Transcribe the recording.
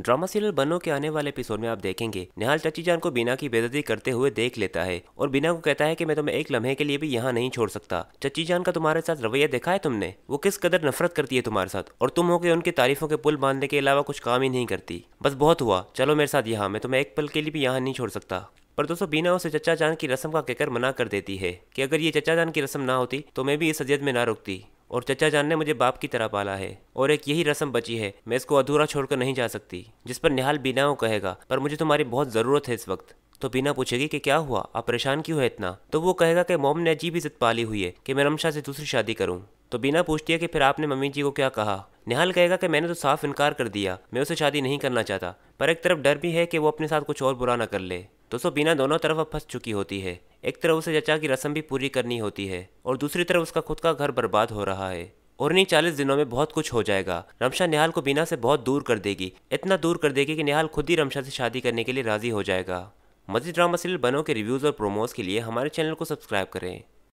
drama serial बनो के आने वाले एपिसोड में आप देखेंगे निहाल चाची जान को बीना की बेदती करते हुए देख लेता है और बीना को कहता है कि मैं तुम्हें एक लम्हे के लिए भी यहाँ नहीं छोड़ सकता चची जान का तुम्हारे साथ रवैया देखा है तुमने वो किस कदर नफरत करती है तुम्हारे साथ और तुम हो के उनकी तारीफों के पुल बांधने के अलावा कुछ काम ही नहीं करती बस बहुत हुआ चलो मेरे साथ यहाँ मैं तुम्हें एक पल के लिए भी यहाँ नहीं छोड़ सकता पर दोस्तों बीना उसे चचा जान की रस्म का कहकर मना कर देती है कि अगर ये चचा जान की रस्म ना होती तो मैं भी इस अजियत में ना रुकती और चचा जान ने मुझे बाप की तरह पाला है और एक यही रस्म बची है मैं इसको अधूरा छोड़कर नहीं जा सकती जिस पर निहाल बिना हो कहेगा पर मुझे तुम्हारी बहुत ज़रूरत है इस वक्त तो बिना पूछेगी कि क्या हुआ आप परेशान क्यों है इतना तो वो कहेगा कि मोम ने अजीब इज्जत पाली हुई है कि मैं रमशा से दूसरी शादी करूँ तो बिना पूछती है कि फिर आपने मम्मी जी को क्या कहा निहाल कहेगा कि मैंने तो साफ इनकार कर दिया मैं उसे शादी नहीं करना चाहता पर एक तरफ डर भी है कि वो अपने साथ कुछ और बुरा ना कर ले तो सो बिना दोनों तरफ अब फंस चुकी होती है एक तरफ उसे चचा की रस्म भी पूरी करनी होती है और दूसरी तरफ उसका खुद का घर बर्बाद हो रहा है और इन्हीं चालीस दिनों में बहुत कुछ हो जाएगा रमशा निहाल को बीना से बहुत दूर कर देगी इतना दूर कर देगी कि निहाल खुद ही रमशा से शादी करने के लिए राजी हो जाएगा मजीद ड्रामा सीरियल बनो के रिव्यूज़ और प्रोमोज के लिए हमारे चैनल को सब्सक्राइब करें